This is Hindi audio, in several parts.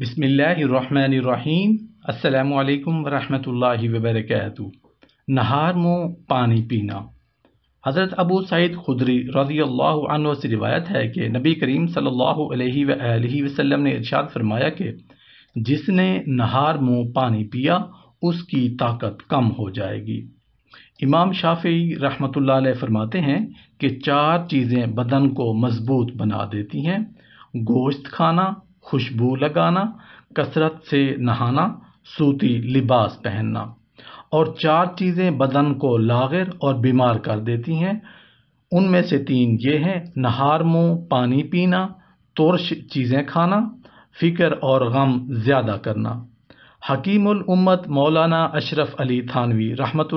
बिसमीम् अल्लाम वरहमल वबरक नहार मो पानी पीना हज़रत अबू सईद खुदरी रज़ी अल्लाह से रिवायत है कि नबी करीम सल्लल्लाहु अलैहि वसल्लम ने इरशाद फरमाया कि जिसने नहार मो पानी पिया उसकी ताकत कम हो जाएगी इमाम शाफी रहमतुल्लाह अलैह फरमाते हैं कि चार चीज़ें बदन को मज़बूत बना देती हैं गोश्त खाना खुशबू लगाना कसरत से नहाना सूती लिबास पहनना और चार चीज़ें बदन को लागर और बीमार कर देती हैं उनमें से तीन ये हैं नहार मुँह पानी पीना तोरश चीज़ें खाना फ़िक्र और गम ज़्यादा करना हकीमत उम्मत मौलाना अशरफ अली थानवी रहमत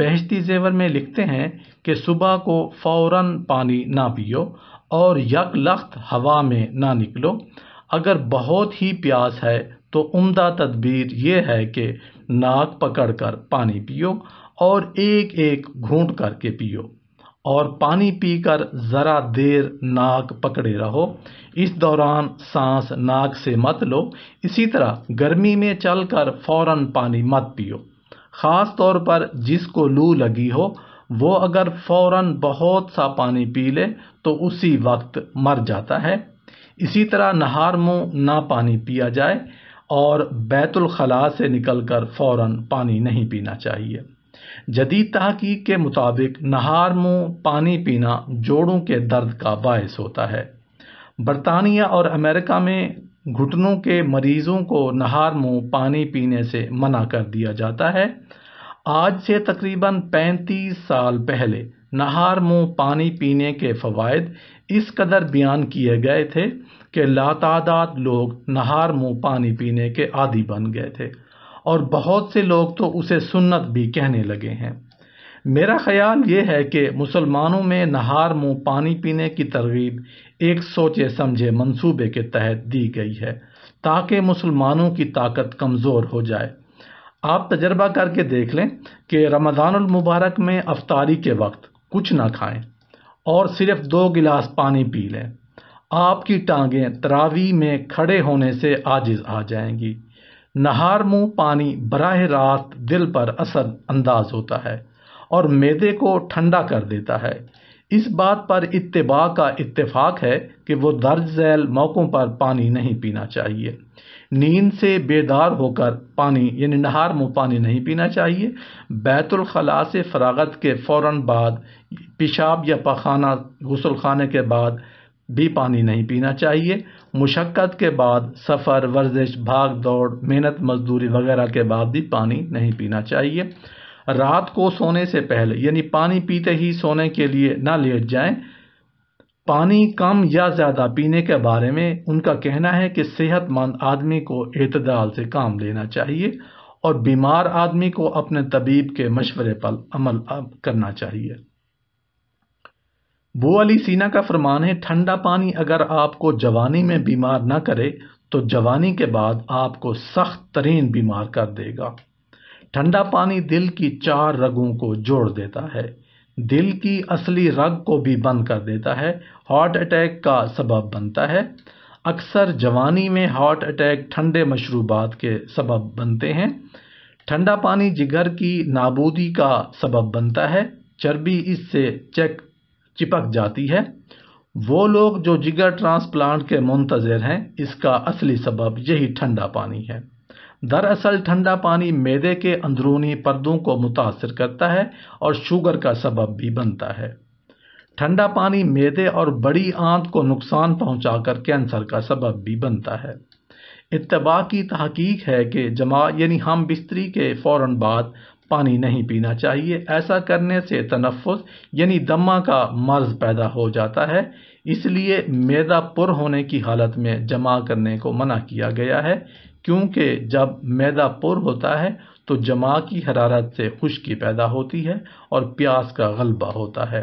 बहशती जेवर में लिखते हैं कि सुबह को फ़ौर पानी ना पियो और लख्त हवा में ना निकलो अगर बहुत ही प्यास है तो उम्दा तदबीर ये है कि नाक पकड़ कर पानी पियो और एक एक घूंट करके पियो और पानी पीकर ज़रा देर नाक पकड़े रहो इस दौरान सांस नाक से मत लो इसी तरह गर्मी में चलकर फौरन पानी मत पियो ख़ास तौर पर जिसको लू लगी हो वो अगर फ़ौरन बहुत सा पानी पी ले तो उसी वक्त मर जाता है इसी तरह नहार मुँह ना पानी पिया जाए और बैतुलखला से निकलकर फ़ौरन पानी नहीं पीना चाहिए जदीद तहकीक के मुताबिक नहार मुँह पानी पीना जोड़ों के दर्द का बायस होता है बरतानिया और अमेरिका में घुटनों के मरीज़ों को नहार मुँह पानी पीने से मना कर दिया जाता है आज से तकरीबन 35 साल पहले नहार मुंह पानी पीने के फ़वाद इस कदर बयान किए गए थे कि लातादात लोग नहार मुंह पानी पीने के आदि बन गए थे और बहुत से लोग तो उसे सुन्नत भी कहने लगे हैं मेरा ख्याल ये है कि मुसलमानों में नहार मुंह पानी पीने की तरगीब एक सोचे समझे मंसूबे के तहत दी गई है ताकि मुसलमानों की ताकत कमज़ोर हो जाए आप तजर्बा करके देख लें कि मुबारक में अफ्तारी के वक्त कुछ ना खाएं और सिर्फ दो गिलास पानी पी लें आपकी टांगें तरावी में खड़े होने से आजिज आ जाएंगी नहार मुँह पानी बरह रास्त दिल पर असर अंदाज होता है और मैदे को ठंडा कर देता है इस बात पर इतबा का इत्तेफाक है कि वो दर्ज झैल मौक़ों पर पानी नहीं पीना चाहिए नींद से बेदार होकर पानी यानी नहार मुँह पानी नहीं पीना चाहिए बैतुलखला से फरागत के फ़ौर बाद पेशाब या पखाना गसल खाने के बाद भी पानी नहीं पीना चाहिए मुशक्क़त के बाद सफ़र वर्जिश भाग दौड़ मेहनत मजदूरी वगैरह के बाद भी पानी नहीं पीना चाहिए रात को सोने से पहले यानी पानी पीते ही सोने के लिए ना लेट जाएं पानी कम या ज़्यादा पीने के बारे में उनका कहना है कि सेहतमंद आदमी को अतदाल से काम लेना चाहिए और बीमार आदमी को अपने तबीब के मशवरे पर अमल करना चाहिए बो अली सीना का फरमान है ठंडा पानी अगर आपको जवानी में बीमार ना करे तो जवानी के बाद आपको सख्त तरीन बीमार कर देगा ठंडा पानी दिल की चार रगों को जोड़ देता है दिल की असली रग को भी बंद कर देता है हार्ट अटैक का सबब बनता है अक्सर जवानी में हार्ट अटैक ठंडे मशरूबात के सबब बनते हैं ठंडा पानी जिगर की नाबूदी का सबब बनता है चर्बी इससे चेक चिपक जाती है वो लोग जो जिगर ट्रांसप्लांट के मुंतज़र हैं इसका असली सबब यही ठंडा पानी है दरअसल ठंडा पानी मैदे के अंदरूनी पर्दों को मुतासर करता है और शुगर का सबब भी बनता है ठंडा पानी मैदे और बड़ी आंत को नुकसान पहुंचाकर कैंसर का सबब भी बनता है इतबा की तहकीक है कि जमा यानी हम बिस्तरी के फ़ौर बाद पानी नहीं पीना चाहिए ऐसा करने से तनफ़ यानी दमा का मर्ज पैदा हो जाता है इसलिए मैदा पुर होने की हालत में जमा करने को मना किया गया है क्योंकि जब मैदा पुर होता है तो जमा की हरारत से खुश्की पैदा होती है और प्यास का गलबा होता है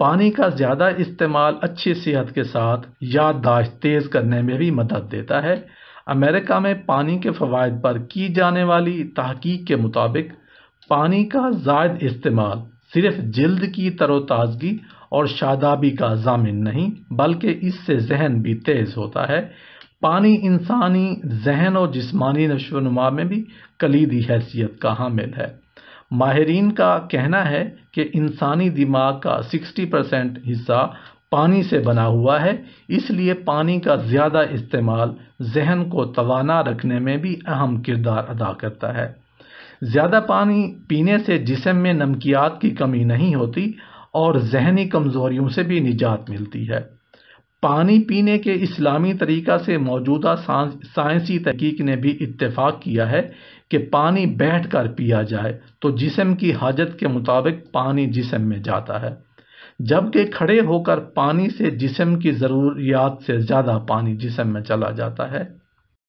पानी का ज़्यादा इस्तेमाल अच्छी सेहत के साथ याददाश्त तेज़ करने में भी मदद देता है अमेरिका में पानी के फ़वाद पर की जाने वाली तहकीक के मुताबिक पानी का जायद इस्तेमाल सिर्फ जल्द की तरोताज़गी और शादाबी का जामिन नहीं बल्कि इससे जहन भी तेज़ होता है पानी इंसानी जहन और जिस्मानी नशोनुमा में भी कलीदी हैसियत का हामिल है माहरीन का कहना है कि इंसानी दिमाग का 60 परसेंट हिस्सा पानी से बना हुआ है इसलिए पानी का ज़्यादा इस्तेमाल जहन को तवाना रखने में भी अहम किरदार अदा करता है ज़्यादा पानी पीने से जिसम में नमकियात की कमी नहीं होती और जहनी कमज़ोरियों से भी निजात मिलती है पानी पीने के इस्लामी तरीक़ा से मौजूदा साइंसी तहकीक ने भी इत्तेफाक किया है कि पानी बैठ कर पिया जाए तो जिसम की हाजत के मुताबिक पानी जिसम में जाता है जबकि खड़े होकर पानी से जिसम की ज़रूरियात से ज़्यादा पानी जिसम में चला जाता है